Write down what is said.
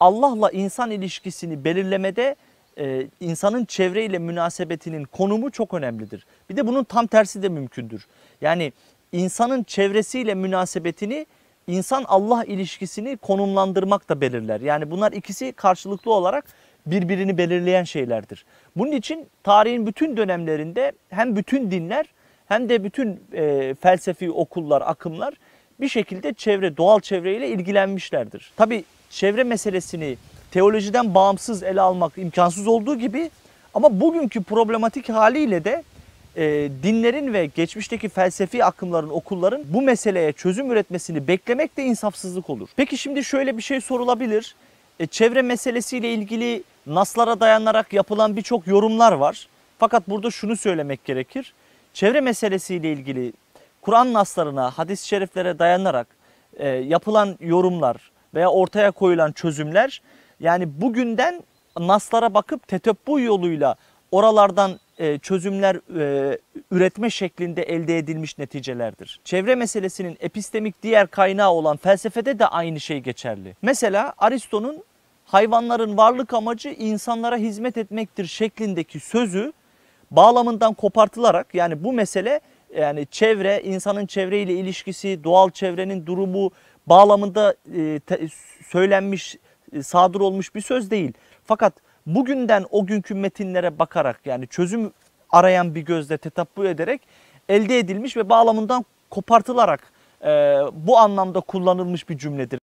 Allah'la insan ilişkisini belirlemede e, insanın çevreyle münasebetinin konumu çok önemlidir. Bir de bunun tam tersi de mümkündür. Yani insanın çevresiyle münasebetini insan Allah ilişkisini konumlandırmak da belirler. Yani bunlar ikisi karşılıklı olarak birbirini belirleyen şeylerdir. Bunun için tarihin bütün dönemlerinde hem bütün dinler hem de bütün e, felsefi okullar, akımlar bir şekilde çevre, doğal çevreyle ilgilenmişlerdir. Tabi çevre meselesini teolojiden bağımsız ele almak imkansız olduğu gibi ama bugünkü problematik haliyle de e, dinlerin ve geçmişteki felsefi akımların, okulların bu meseleye çözüm üretmesini beklemek de insafsızlık olur. Peki şimdi şöyle bir şey sorulabilir. E, çevre meselesiyle ilgili naslara dayanarak yapılan birçok yorumlar var. Fakat burada şunu söylemek gerekir. Çevre meselesiyle ilgili Kur'an naslarına, hadis-i şeriflere dayanarak e, yapılan yorumlar veya ortaya koyulan çözümler yani bugünden naslara bakıp tetebbü yoluyla oralardan e, çözümler e, üretme şeklinde elde edilmiş neticelerdir. Çevre meselesinin epistemik diğer kaynağı olan felsefede de aynı şey geçerli. Mesela Aristo'nun hayvanların varlık amacı insanlara hizmet etmektir şeklindeki sözü bağlamından kopartılarak yani bu mesele yani çevre, insanın çevreyle ilişkisi, doğal çevrenin durumu bağlamında e, te, söylenmiş, e, sadır olmuş bir söz değil. Fakat bugünden o günkü metinlere bakarak yani çözüm arayan bir gözle tetappu ederek elde edilmiş ve bağlamından kopartılarak e, bu anlamda kullanılmış bir cümledir.